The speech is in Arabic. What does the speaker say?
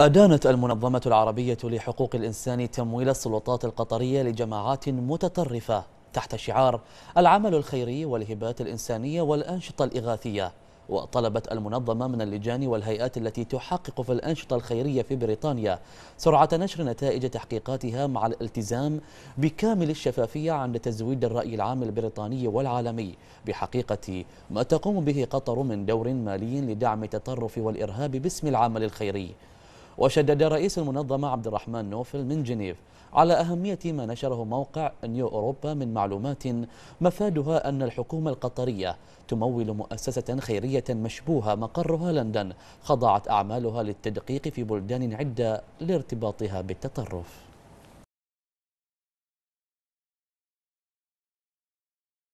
أدانت المنظمة العربية لحقوق الإنسان تمويل السلطات القطرية لجماعات متطرفة تحت شعار العمل الخيري والهبات الإنسانية والأنشطة الإغاثية وطلبت المنظمة من اللجان والهيئات التي تحقق في الأنشطة الخيرية في بريطانيا سرعة نشر نتائج تحقيقاتها مع الالتزام بكامل الشفافية عند تزويد الرأي العام البريطاني والعالمي بحقيقة ما تقوم به قطر من دور مالي لدعم التطرف والإرهاب باسم العمل الخيري وشدد رئيس المنظمة عبد الرحمن نوفل من جنيف على أهمية ما نشره موقع نيو أوروبا من معلومات مفادها أن الحكومة القطرية تمول مؤسسة خيرية مشبوهة مقرها لندن خضعت أعمالها للتدقيق في بلدان عدة لارتباطها بالتطرف